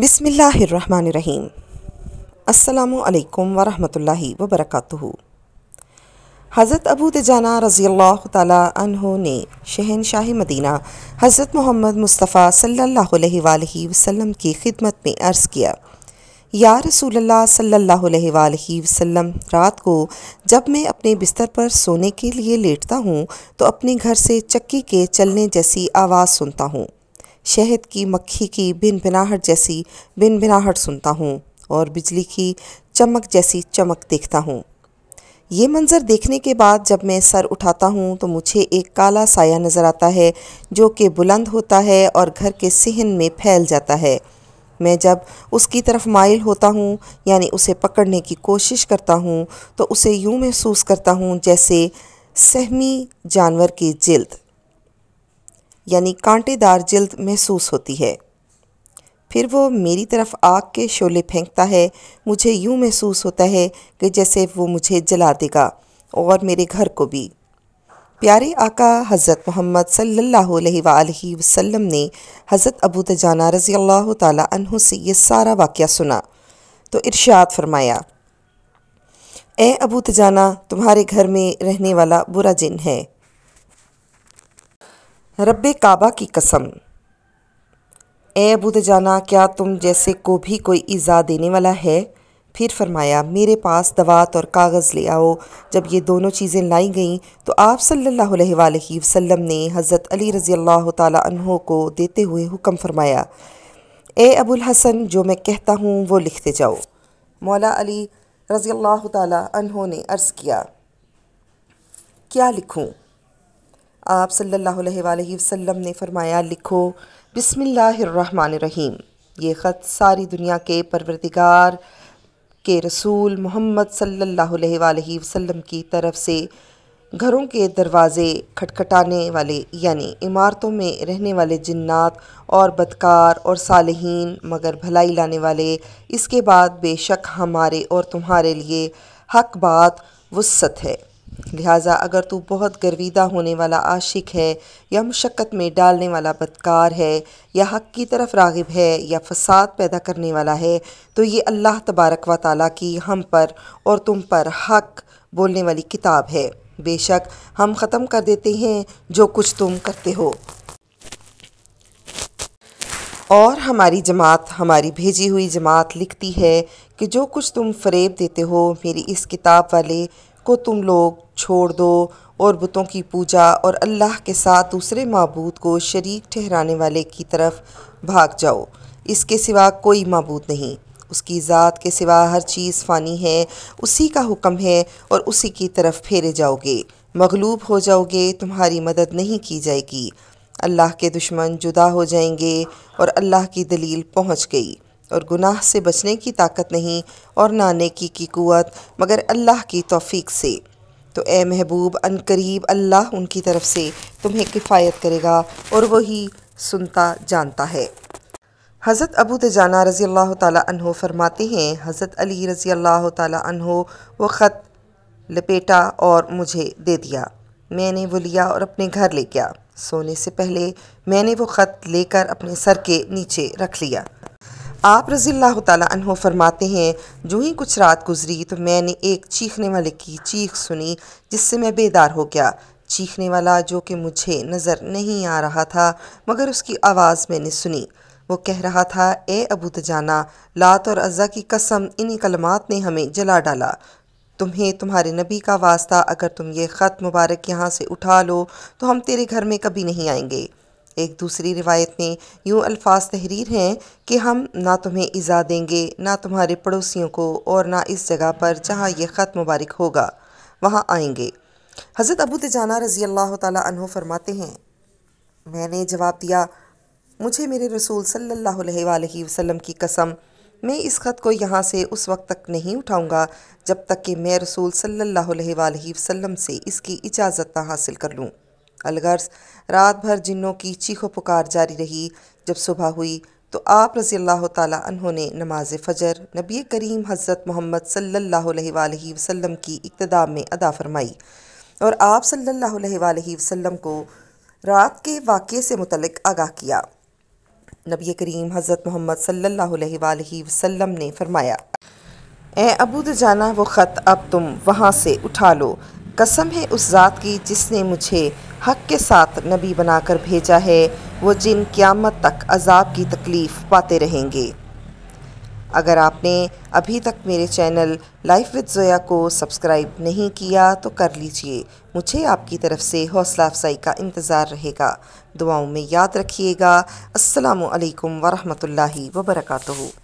बिसमीम् अल्लाम वरहमल वबरक हज़रत अबू दजाना रज़ी ने शहनशाह मदीना हज़रत मोहम्मद मुस्तफ़ा सल्ला वसम की खिदमत में अर्ज़ किया या रसूल सल्ला रात को जब मैं अपने बिस्तर पर सोने के लिए लेटता हूँ तो अपने घर से चक्की के चलने जैसी आवाज़ सुनता हूँ शहद की मक्खी की भिन बिनाहट जैसी भिन भिनाहट सुनता हूँ और बिजली की चमक जैसी चमक देखता हूँ ये मंज़र देखने के बाद जब मैं सर उठाता हूँ तो मुझे एक काला साया नज़र आता है जो कि बुलंद होता है और घर के सिहन में फैल जाता है मैं जब उसकी तरफ माइल होता हूँ यानी उसे पकड़ने की कोशिश करता हूँ तो उसे यूँ महसूस करता हूँ जैसे सहमी जानवर की जिल्द यानी कांटेदार जल्द महसूस होती है फिर वो मेरी तरफ आग के शोले फेंकता है मुझे यूँ महसूस होता है कि जैसे वो मुझे जला देगा और मेरे घर को भी प्यारे आका हज़रत मोहम्मद सल्लल्लाहु वसम वसल्लम ने हज़रत अबू तजाना रज़ी अल्लाह तु से ये सारा वाक़ सुना तो इरशाद फरमाया ए अबू तजाना तुम्हारे घर में रहने वाला बुरा जिन है रब काबा की कसम ए बुध जाना क्या तुम जैसे को भी कोई इज़ा देने वाला है फिर फरमाया मेरे पास दवात और कागज़ ले आओ जब ये दोनों चीज़ें लाई गईं तो आप सल्लल्लाहु वसल्लम ने हज़रत अली रज़ी अल्लाह तहों को देते हुए हुक्म फरमाया ए अबुल हसन जो मैं कहता हूँ वो लिखते जाओ मौला अली रज़ी अल्लाह तहों ने अर्ज़ किया क्या लिखूँ आप सल्लल्लाहु अलैहि वसल्लम ने फरमाया लिखो बिसमीम ये ख़त सारी दुनिया के परवरदिगार के रसूल मोहम्मद सल्लल्लाहु अलैहि वसल्लम की तरफ से घरों के दरवाज़े खटखटाने वाले यानी इमारतों में रहने वाले जन्नात और बदकार और सालहीन मगर भलाई लाने वाले इसके बाद बेशक हमारे और तुम्हारे लिए हक बात वसत है लिहाजा अगर तू बहुत गर्विदा होने वाला आशिक है या मुशक्क़त में डालने वाला बदकार है या हक की तरफ रागिब है या फसाद पैदा करने वाला है तो ये अल्लाह तबारक व ताली की हम पर और तुम पर हक बोलने वाली किताब है बेशक हम ख़त्म कर देते हैं जो कुछ तुम करते हो और हमारी जमात हमारी भेजी हुई जमात लिखती है कि जो कुछ तुम फरेब देते हो मेरी इस किताब वाले को तुम लोग छोड़ दो और बुतों की पूजा और अल्लाह के साथ दूसरे मबूद को शरीक ठहराने वाले की तरफ भाग जाओ इसके सिवा कोई मबूद नहीं उसकी ज़ात के सिवा हर चीज़ फ़ानी है उसी का हुक्म है और उसी की तरफ फेरे जाओगे मगलूब हो जाओगे तुम्हारी मदद नहीं की जाएगी अल्लाह के दुश्मन जुदा हो जाएंगे और अल्लाह की दलील पहुँच गई और गुनाह से बचने की ताकत नहीं और ना नेकी की कुत मगर अल्लाह की तौफीक से तो ए महबूब अन करीब अल्लाह उनकी तरफ से तुम्हें किफ़ायत करेगा और वही सुनता जानता है हज़रत अबू तजाना रज़ी अल्लाह तहो फरमाते हैं हज़रत अली रज़ी अल्लाह तहो वो ख़त लपेटा और मुझे दे दिया मैंने वो लिया और अपने घर ले गया सोने से पहले मैंने वो ख़त लेकर अपने सर के नीचे रख लिया आप रज़ील्ला तह फरमाते हैं जो ही कुछ रात गुजरी तो मैंने एक चीखने वाले की चीख सुनी जिससे मैं बेदार हो गया चीखने वाला जो कि मुझे नज़र नहीं आ रहा था मगर उसकी आवाज़ मैंने सुनी वो कह रहा था ए अबू तजाना लात और अज़ा की कसम इन्हीं कलमात ने हमें जला डाला तुम्हें तुम्हारे नबी का वास्ता अगर तुम ये ख़त मुबारक यहाँ से उठा लो तो हम तेरे घर में कभी नहीं आएंगे एक दूसरी रिवायत में यूँ अल्फाज तहरीर हैं कि हम ना तुम्हें इज़ा देंगे ना तुम्हारे पड़ोसियों को और ना इस जगह पर जहाँ यह ख़त मुबारक होगा वहाँ आएंगे हज़रत अबू तजाना रज़ी अल्लाह तु फरमाते हैं मैंने जवाब दिया मुझे मेरे रसूल सल्लल्लाहु अलैहि वसल्लम की कसम मैं इस ख़त को यहाँ से उस वक्त तक नहीं उठाऊँगा जब तक कि मैं रसूल सल्लल्लाहु अलैहि वसल्लम से इसकी इजाज़त ना हासिल कर लूँ अलगर्ज रात भर जिन्नों की चीखो पुकार जारी रही जब सुबह हुई तो आप रज़ी अल्लाह तहों ने नमाज फ़जर नबी करीम हज़रत मोहम्मद सल्ला वसम की इब्तदा में अदा फ़रमाई और आप सल्ला वसम को रात के वाक़े से मुतलक आगाह किया नबी करीम हज़रत मोहम्मद सल्ला वसम ने फरमाया ए अबू दजाना वो ख़त अब तुम वहाँ से उठा लो कसम है उस ज़ात की जिसने मुझे हक के साथ नबी बनाकर भेजा है वो जिन क़्यामत तक अजाब की तकलीफ़ पाते रहेंगे अगर आपने अभी तक मेरे चैनल लाइफ विद ज़ोया को सब्सक्राइब नहीं किया तो कर लीजिए मुझे आपकी तरफ से हौसला अफजाई का इंतज़ार रहेगा दुआओं में याद रखिएगा असलकम वरहमल वर्का